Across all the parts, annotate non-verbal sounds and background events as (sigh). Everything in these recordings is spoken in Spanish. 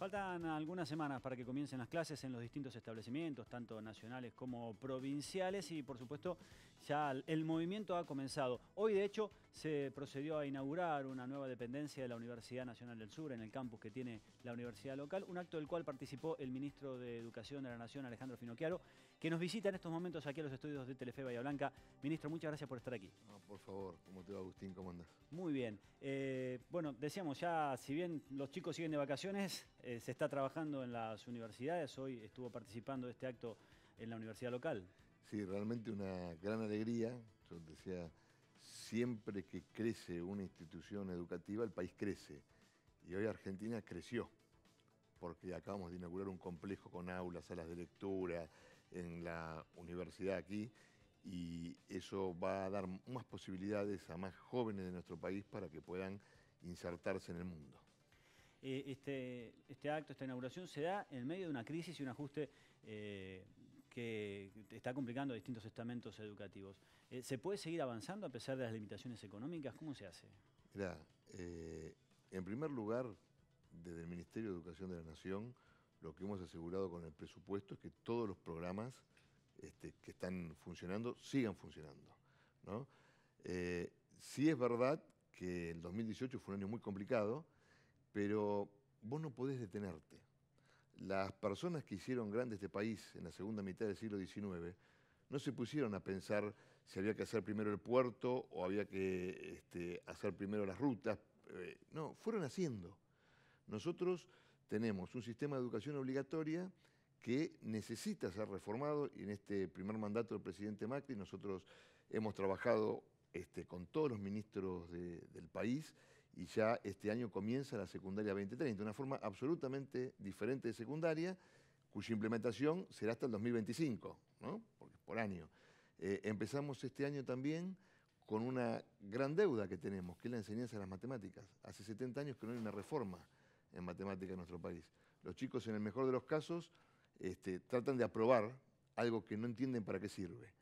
Faltan algunas semanas para que comiencen las clases en los distintos establecimientos, tanto nacionales como provinciales, y por supuesto ya el movimiento ha comenzado. Hoy, de hecho, se procedió a inaugurar una nueva dependencia de la Universidad Nacional del Sur en el campus que tiene la universidad local, un acto del cual participó el ministro de Educación de la Nación, Alejandro Finocchiaro, que nos visita en estos momentos aquí a los estudios de Telefe Bahía Blanca. Ministro, muchas gracias por estar aquí. por favor, ¿cómo te va Agustín? ¿Cómo andás? Muy bien. Eh, bueno, decíamos ya, si bien los chicos siguen de vacaciones, eh, se está trabajando en las universidades, hoy estuvo participando de este acto en la universidad local. Sí, realmente una gran alegría. Yo decía siempre que crece una institución educativa, el país crece. Y hoy Argentina creció, porque acabamos de inaugurar un complejo con aulas, salas de lectura, en la universidad aquí, y eso va a dar más posibilidades a más jóvenes de nuestro país para que puedan insertarse en el mundo. Eh, este, este, acto, esta inauguración, se da en medio de una crisis y un ajuste eh, que está complicando distintos estamentos educativos. Eh, ¿Se puede seguir avanzando a pesar de las limitaciones económicas? ¿Cómo se hace? Mira, eh, en primer lugar, desde el Ministerio de Educación de la Nación, lo que hemos asegurado con el presupuesto es que todos los programas este, que están funcionando sigan funcionando. Eh, sí es verdad que el 2018 fue un año muy complicado, pero vos no podés detenerte. Las personas que hicieron grande este país en la segunda mitad del siglo XIX no se pusieron a pensar si había que hacer primero el puerto o había que este, hacer primero las rutas. Eh, no, fueron haciendo. Nosotros tenemos un sistema de educación obligatoria que necesita ser reformado y en este primer mandato del presidente Macri nosotros hemos trabajado este, con todos los ministros del país y ya este año comienza la secundaria 2030, una forma absolutamente diferente de secundaria cuya implementación será hasta el 2025, ¿no? Porque por año. Eh, empezamos este año también con una gran deuda que tenemos, que es la enseñanza de las matemáticas. Hace 70 años que no hay una reforma en matemáticas en nuestro país. Los chicos, en el mejor de los casos, este, tratan de aprobar algo que no entienden para qué sirve.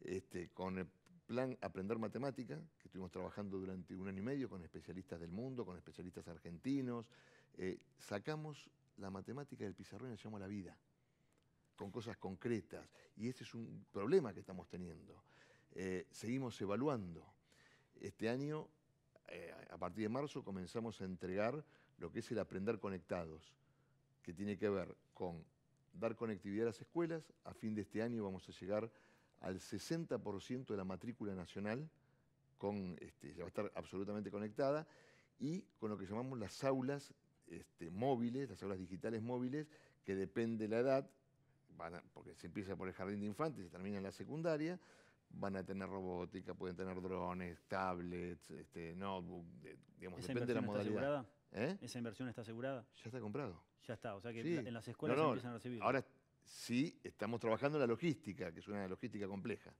Este, con el plan Aprender Matemática, que estuvimos trabajando durante un año y medio con especialistas del mundo, con especialistas argentinos, eh, sacamos la matemática del pizarrón y la llamamos la vida con cosas concretas. Y ese es un problema que estamos teniendo. Eh, seguimos evaluando. Este año, eh, a partir de marzo, comenzamos a entregar lo que es el aprender conectados, que tiene que ver con dar conectividad a las escuelas. A fin de este año vamos a llegar al 60% de la matrícula nacional, con, este, va a estar absolutamente conectada, y con lo que llamamos las aulas este, móviles, las aulas digitales móviles, que depende de la edad, porque se empieza por el jardín de infantes y termina en la secundaria, van a tener robótica, pueden tener drones, tablets, este, notebook, digamos, ¿Esa depende de la modalidad. ¿Eh? ¿Esa inversión está asegurada? Ya está comprado. Ya está, o sea que en las escuelas empiezan a recibir. Ahora sí estamos trabajando en la logística, que es una logística compleja.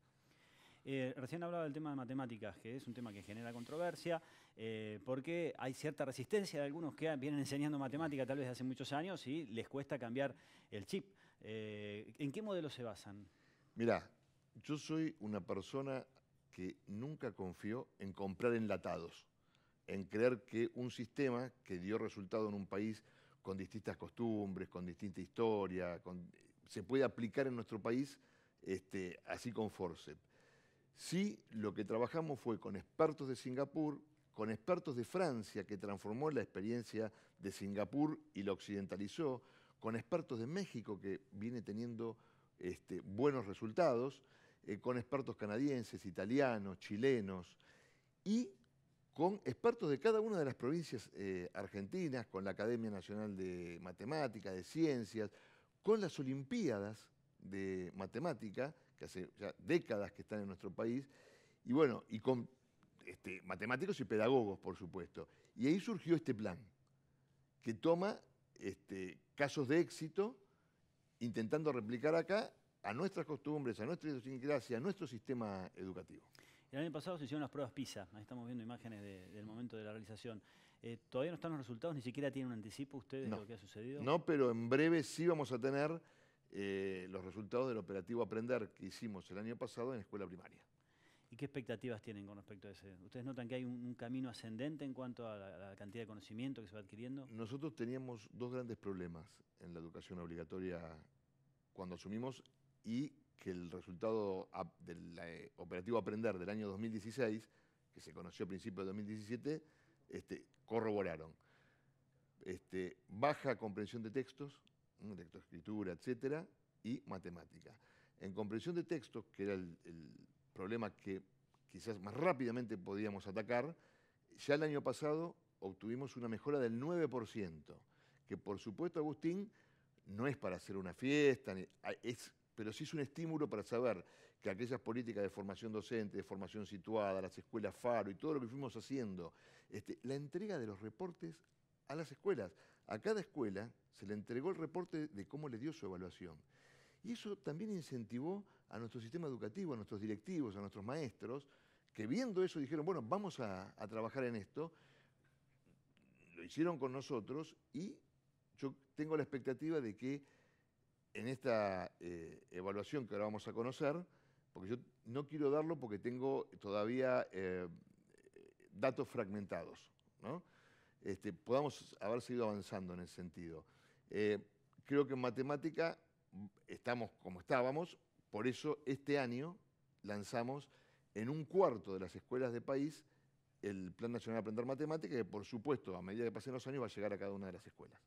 Eh, recién hablaba del tema de matemáticas, que es un tema que genera controversia, eh, porque hay cierta resistencia de algunos que vienen enseñando matemática tal vez hace muchos años y les cuesta cambiar el chip. Eh, ¿En qué modelo se basan? Mirá, yo soy una persona que nunca confió en comprar enlatados, en creer que un sistema que dio resultado en un país con distintas costumbres, con distinta historia, se puede aplicar en nuestro país este, así con forceps. Sí, lo que trabajamos fue con expertos de Singapur, con expertos de Francia, que transformó la experiencia de Singapur y la occidentalizó, con expertos de México que viene teniendo este, buenos resultados, eh, con expertos canadienses, italianos, chilenos y con expertos de cada una de las provincias eh, argentinas, con la Academia Nacional de Matemáticas, de Ciencias, con las Olimpiadas de Matemática, que hace ya décadas que están en nuestro país, y bueno, y con este, matemáticos y pedagogos, por supuesto. Y ahí surgió este plan, que toma este, casos de éxito intentando replicar acá a nuestras costumbres, a nuestra idiosincrasia, a nuestro sistema educativo. El año pasado se hicieron las pruebas PISA, ahí estamos viendo imágenes del momento de la realización. Eh, ¿Todavía no están los resultados? ¿Ni siquiera tienen un anticipo ustedes de lo que ha sucedido? No, pero en breve sí vamos a tener eh, los resultados del operativo Aprender que hicimos el año pasado en la escuela primaria. ¿Y qué expectativas tienen con respecto a ese? ¿Ustedes notan que hay un, camino ascendente en cuanto a la, cantidad de conocimiento que se va adquiriendo? Nosotros teníamos dos grandes problemas en la educación obligatoria cuando asumimos y que el resultado del eh, operativo Aprender del año 2016, que se conoció a principios de 2017, este, corroboraron. Este, baja comprensión de textos, escritura, etcétera, y matemática. En comprensión de textos, que era el problemas que quizás más rápidamente podíamos atacar, ya el año pasado obtuvimos una mejora del 9%, que por supuesto, Agustín, no es para hacer una fiesta, ah, pero sí es un estímulo para saber que aquellas políticas de formación docente, de formación situada, las escuelas FARO y todo lo que fuimos haciendo, este, la entrega de los reportes a las escuelas. A cada escuela se le entregó el reporte de cómo le dio su evaluación. Y eso también incentivó a nuestro sistema educativo, a nuestros directivos, a nuestros maestros, que viendo eso dijeron, bueno, vamos a, trabajar en esto. Lo hicieron con nosotros y yo tengo la expectativa de que en esta eh, evaluación que ahora vamos a conocer, porque yo no quiero darlo porque tengo todavía eh, datos fragmentados, ¿no? Este, podamos haber seguido avanzando en ese sentido. Eh, creo que en matemática estamos como estábamos, por eso este año lanzamos en un cuarto de las escuelas de país el Plan Nacional de Aprender Matemática, que por supuesto, a medida que pasen los años, va a llegar a cada una de las escuelas.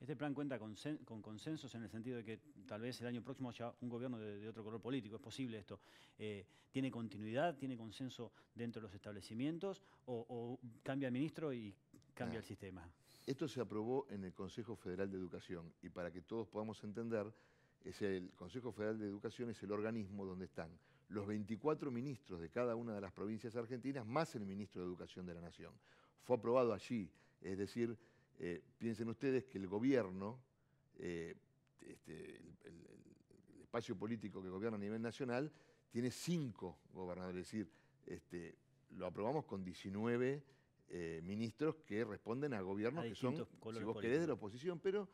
Este plan cuenta con, consensos en el sentido de que tal vez el año próximo haya un gobierno de, otro color político, es posible esto. Eh, ¿Tiene continuidad, tiene consenso dentro de los establecimientos o, cambia el ministro y cambia el ah. sistema? Esto se aprobó en el Consejo Federal de Educación y para que todos podamos entender, es el Consejo Federal de Educación es el organismo donde están los 24 ministros de cada una de las provincias argentinas, más el ministro de Educación de la Nación. Fue aprobado allí, es decir, eh, piensen ustedes que el gobierno, eh, este, el, espacio político que gobierna a nivel nacional, tiene cinco gobernadores, es decir, este, lo aprobamos con 19 eh, ministros que responden a gobiernos que son, si vos querés, de la oposición, pero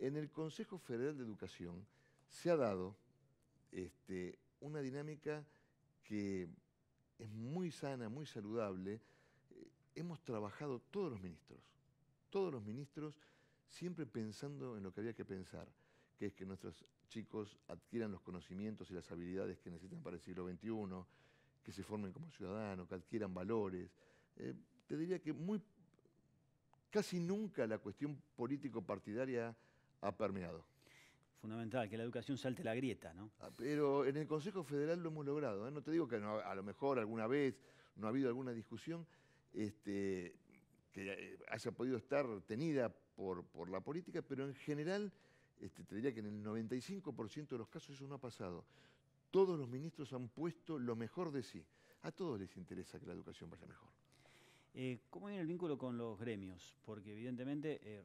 en el Consejo Federal de Educación se ha dado este, una dinámica que es muy sana, muy saludable. Eh, hemos trabajado todos los ministros, todos los ministros, siempre pensando en lo que había que pensar, que es que nuestros chicos adquieran los conocimientos y las habilidades que necesitan para el siglo XXI, que se formen como ciudadanos, que adquieran valores. Eh, te diría que muy, casi nunca la cuestión político-partidaria ha permeado fundamental, que la educación salte la grieta, ¿no? Ah, pero en el Consejo Federal lo hemos logrado, ¿eh? no te digo que a lo mejor alguna vez no ha habido alguna discusión este, que eh, haya podido estar tenida por, por la política, pero en general este, te diría que en el 95% de los casos eso no ha pasado. Todos los ministros han puesto lo mejor de sí. A todos les interesa que la educación vaya mejor. Eh, ¿Cómo viene el vínculo con los gremios? Porque evidentemente eh,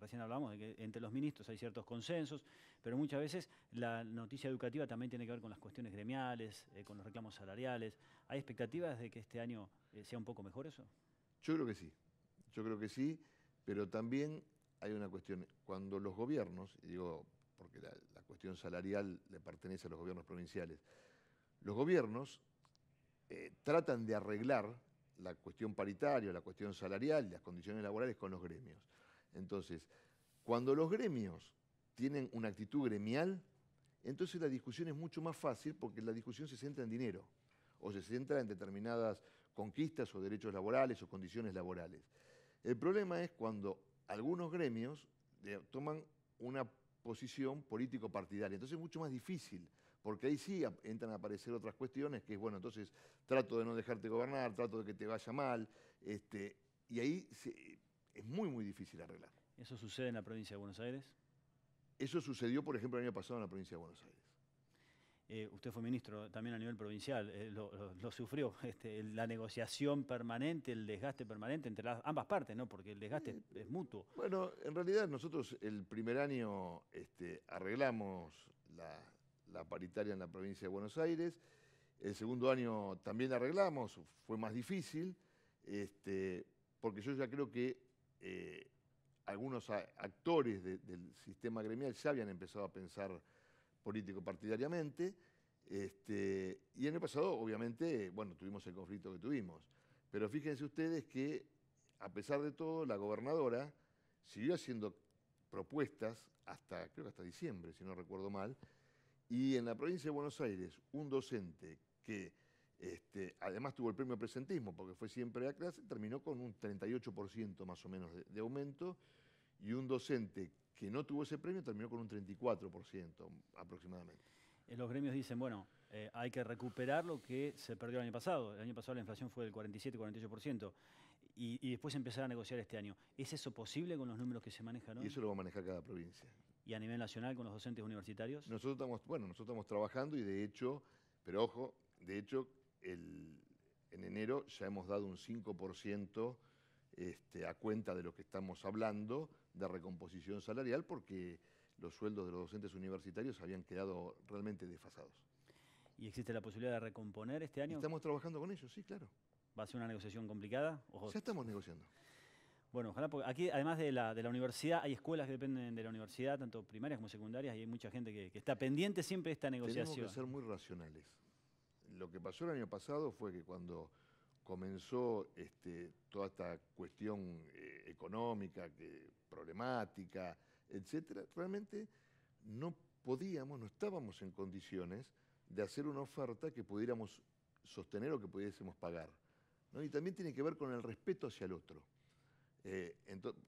recién hablamos de que entre los ministros hay ciertos consensos, pero muchas veces la noticia educativa también tiene que ver con las cuestiones gremiales, eh, con los reclamos salariales. ¿Hay expectativas de que este año eh, sea un poco mejor eso? Yo creo que sí, yo creo que sí, pero también hay una cuestión, cuando los gobiernos, y digo porque la, cuestión salarial le pertenece a los gobiernos provinciales, los gobiernos eh, tratan de arreglar la cuestión paritaria, la cuestión salarial, las condiciones laborales con los gremios. Entonces, cuando los gremios tienen una actitud gremial, entonces la discusión es mucho más fácil porque la discusión se centra en dinero o se centra en determinadas conquistas o derechos laborales o condiciones laborales. El problema es cuando algunos gremios eh, toman una posición político-partidaria. Entonces es mucho más difícil, porque ahí sí entran a aparecer otras cuestiones que es, bueno, entonces trato de no dejarte gobernar, trato de que te vaya mal, este, y ahí se, es muy, muy difícil arreglar. ¿Eso sucede en la provincia de Buenos Aires? Eso sucedió, por ejemplo, el año pasado en la provincia de Buenos Aires. Eh, usted fue ministro también a nivel provincial, eh, lo, sufrió, (laughs) este, la negociación permanente, el desgaste permanente entre las, ambas partes, ¿no? Porque el desgaste eh, es, mutuo. Bueno, en realidad nosotros el primer año este, arreglamos la, paritaria en la provincia de Buenos Aires, el segundo año también arreglamos, fue más difícil, este, porque yo ya creo que eh, algunos actores del sistema gremial ya habían empezado a pensar político-partidariamente, este, y en el pasado, obviamente, bueno, tuvimos el conflicto que tuvimos. Pero fíjense ustedes que, a pesar de todo, la gobernadora siguió haciendo propuestas hasta, creo que hasta diciembre, si no recuerdo mal, y en la provincia de Buenos Aires, un docente que este, además tuvo el premio presentismo, porque fue siempre a clase, terminó con un 38% más o menos de, aumento, y un docente que no tuvo ese premio terminó con un 34% aproximadamente. Eh, los gremios dicen, bueno, eh, hay que recuperar lo que se perdió el año pasado. El año pasado la inflación fue del 47-48% y, y después empezar a negociar este año. ¿Es eso posible con los números que se manejan hoy? Y eso lo va a manejar cada provincia. ¿Y a nivel nacional con los docentes universitarios? Nosotros estamos, bueno, nosotros estamos trabajando y de hecho, pero ojo, de hecho en enero ya hemos dado un 5% este, a cuenta de lo que estamos hablando de recomposición salarial porque los sueldos de los docentes universitarios habían quedado realmente desfasados. ¿Y existe la posibilidad de recomponer este año? Estamos trabajando con ellos, sí, claro. ¿Va a ser una negociación complicada? Ya estamos negociando. Bueno, ojalá, porque aquí además de la, universidad, hay escuelas que dependen de la universidad, tanto primarias como secundarias, y hay mucha gente que, está pendiente siempre de esta negociación. Tenemos que ser muy racionales lo que pasó el año pasado fue que cuando comenzó este, toda esta cuestión eh, económica, problemática, etc., realmente no podíamos, no estábamos en condiciones de hacer una oferta que pudiéramos sostener o que pudiésemos pagar. Y también tiene que ver con el respeto hacia el otro. Eh,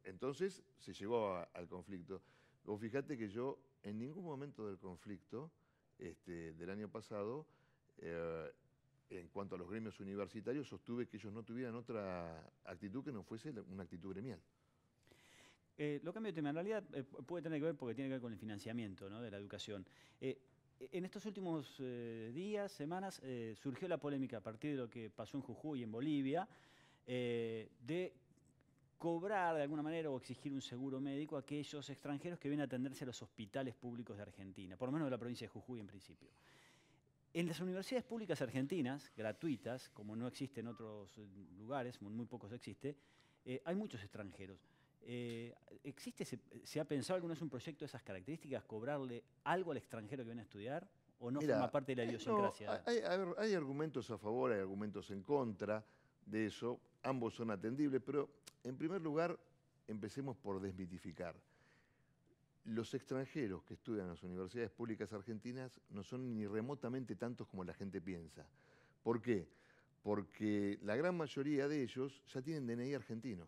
entonces se llegó al conflicto. fíjate que yo en ningún momento del conflicto este, del año pasado eh, en cuanto a los gremios universitarios, sostuve que ellos no tuvieran otra actitud que no fuese una actitud gremial. Eh, lo cambio de tema, en realidad eh, puede tener que ver porque tiene que ver con el financiamiento de la educación. E-, en estos últimos días, semanas, surgió la polémica a partir de lo que pasó en Jujuy y en Bolivia, de cobrar de alguna manera o exigir un seguro médico a aquellos extranjeros que vienen a atenderse a los hospitales públicos de Argentina, por lo menos de la provincia de Jujuy en principio. En las universidades públicas argentinas, gratuitas, como no existe en otros eh, lugares, muy pocos existe, eh, hay muchos extranjeros. Eh, ¿Existe, se, ha pensado alguna vez un proyecto de esas características, cobrarle algo al extranjero que viene a estudiar? ¿O no forma parte de la idiosincrasia? hay argumentos a favor, hay argumentos en contra de eso, ambos son atendibles, pero en primer lugar empecemos por desmitificar los extranjeros que estudian en las universidades públicas argentinas no son ni remotamente tantos como la gente piensa. ¿Por qué? Porque la gran mayoría de ellos ya tienen DNI argentino.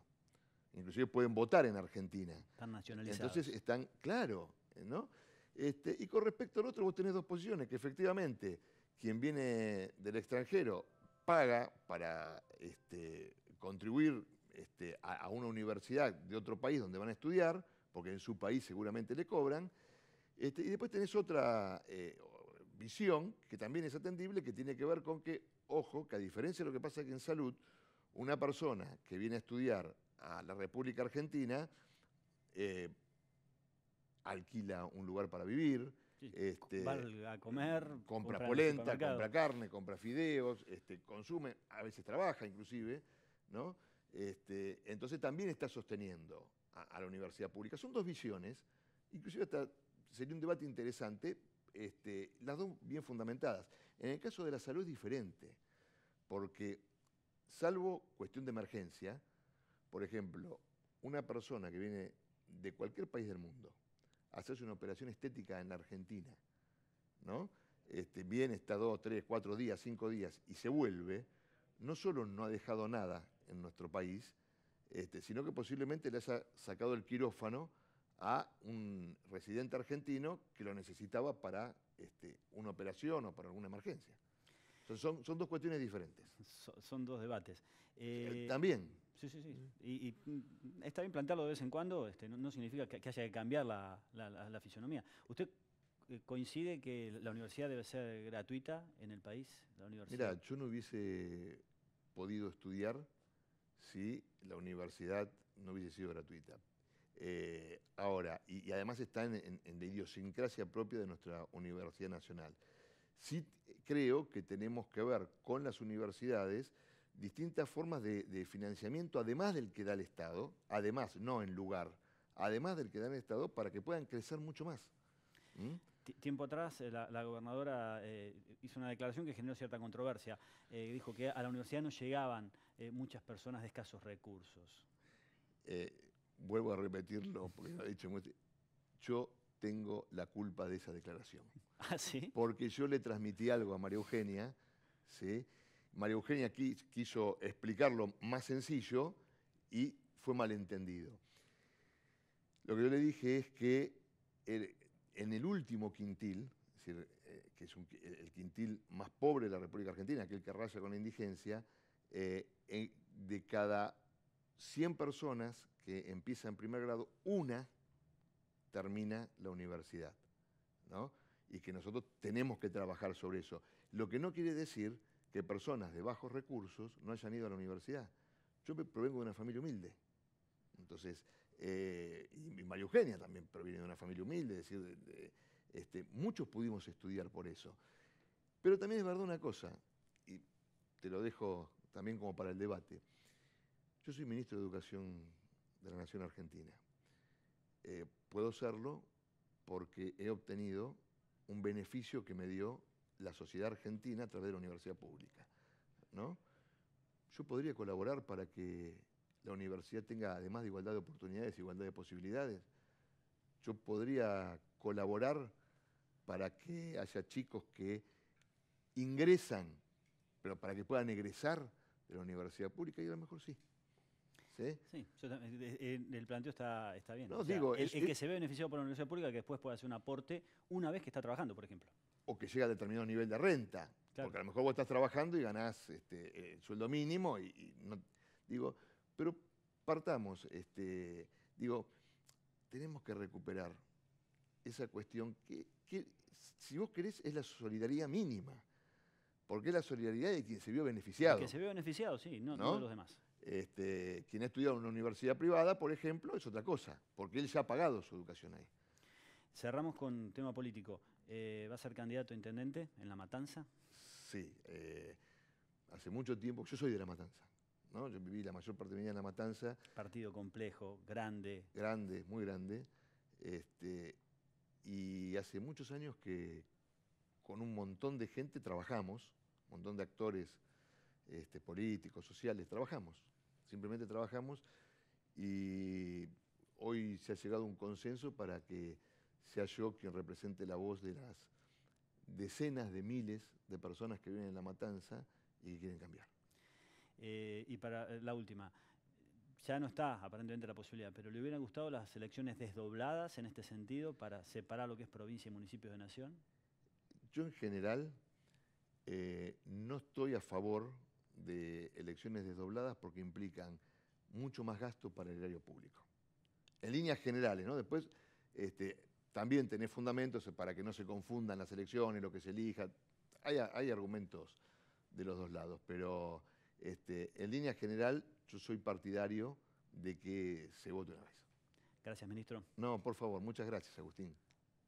Inclusive pueden votar en Argentina. Están nacionalizados. Entonces están, claro, ¿no? Este, y con respecto al otro, vos tenés dos posiciones, que efectivamente quien viene del extranjero paga para este, contribuir este, a, una universidad de otro país donde van a estudiar, porque en su país seguramente le cobran. Este, y después tenés otra eh, visión que también es atendible, que tiene que ver con que, ojo, que a diferencia de lo que pasa aquí en salud, una persona que viene a estudiar a la República Argentina eh, alquila un lugar para vivir, este, a comer, compra, polenta, compra carne, compra fideos, este, consume, a veces trabaja inclusive, ¿no? entonces también está sosteniendo a, la universidad pública. Son dos visiones, inclusive hasta sería un debate interesante, este, las dos bien fundamentadas. En el caso de la salud es diferente, porque salvo cuestión de emergencia, por ejemplo, una persona que viene de cualquier país del mundo a hacerse una operación estética en Argentina, ¿no? Este, viene, está dos, tres, cuatro días, cinco días y se vuelve, no solo no ha dejado nada en nuestro país, este, sino que posiblemente le haya sacado el quirófano a un residente argentino que lo necesitaba para este, una operación o para alguna emergencia. son, dos cuestiones diferentes. son dos debates. Eh, eh, también. Sí, sí, sí. Y, está bien plantearlo de vez en cuando, este, no, significa que, haya que cambiar la, fisionomía. fisonomía. ¿Usted eh, coincide que la universidad debe ser gratuita en el país? La universidad. Mira, yo no hubiese podido estudiar si la universidad no hubiese sido gratuita. Eh, ahora, y, además está en, la idiosincrasia propia de nuestra Universidad Nacional. Sí creo que tenemos que ver con las universidades distintas formas de, financiamiento, además del que da el Estado, además, no en lugar, además del que da el Estado, para que puedan crecer mucho más. ¿Mm? Tiempo atrás, eh, la, gobernadora eh, hizo una declaración que generó cierta controversia. Eh, dijo que a la universidad no llegaban muchas personas de escasos recursos. vuelvo a repetirlo, porque lo dicho Yo tengo la culpa de esa declaración. (laughs) ¿Ah, Porque yo le transmití algo a María Eugenia, ¿sí? María Eugenia quiso explicarlo más sencillo y fue malentendido. Lo que yo le dije es que en el último quintil, eh, que es el quintil más pobre de la República Argentina, aquel que raya con la indigencia, eh, de cada 100 personas que empiezan en primer grado, una termina la universidad. Y que nosotros tenemos que trabajar sobre eso. Lo que no quiere decir que personas de bajos recursos no hayan ido a la universidad. Yo provengo de una familia humilde. Entonces, eh, y, María Eugenia también proviene de una familia humilde, es decir, este, muchos pudimos estudiar por eso. Pero también es verdad una cosa, y te lo dejo también como para el debate. Yo soy ministro de Educación de la Nación Argentina. Eh, puedo serlo porque he obtenido un beneficio que me dio la sociedad argentina a través de la universidad pública. ¿no? Yo podría colaborar para que la universidad tenga, además de igualdad de oportunidades, igualdad de posibilidades. Yo podría colaborar para que haya chicos que ingresan, pero para que puedan egresar de la universidad pública, y a lo mejor sí. ¿Sí? Eh, eh, eh, el planteo está, está bien. el, que se ve beneficiado por la universidad pública que después puede hacer un aporte una vez que está trabajando, por ejemplo. O que llega a determinado nivel de renta. Porque a lo mejor vos estás trabajando y ganás este, sueldo mínimo y, no, digo, pero partamos, este, digo, tenemos que recuperar esa cuestión que, si vos querés, es la solidaridad mínima. Porque es la solidaridad de quien se vio beneficiado. que se vio beneficiado, sí, no, los demás. Este, quien ha estudiado en una universidad privada, por ejemplo, es otra cosa, porque él ya ha pagado su educación ahí. Cerramos con tema político. Eh, ¿Va a ser candidato a intendente en La Matanza? Sí. Eh, hace mucho tiempo, yo soy de La Matanza. Yo viví la mayor parte de mi vida en La Matanza. Partido complejo, grande. Grande, muy grande. Este, y hace muchos años que con un montón de gente trabajamos, un montón de actores este, políticos, sociales, trabajamos. Simplemente trabajamos y hoy se ha llegado a un consenso para que sea yo quien represente la voz de las decenas de miles de personas que viven en La Matanza y quieren cambiar. Eh, y para eh, la última, ya no está aparentemente la posibilidad, pero ¿le hubieran gustado las elecciones desdobladas en este sentido para separar lo que es provincia y municipios de nación? Yo en general eh, no estoy a favor de elecciones desdobladas porque implican mucho más gasto para el erario público. En líneas generales, ¿no? Después este, también tenés fundamentos para que no se confundan las elecciones, lo que se elija. Hay, hay argumentos de los dos lados, pero este, en línea general, yo soy partidario de que se vote una vez. Gracias, ministro. No, por favor, muchas gracias, Agustín.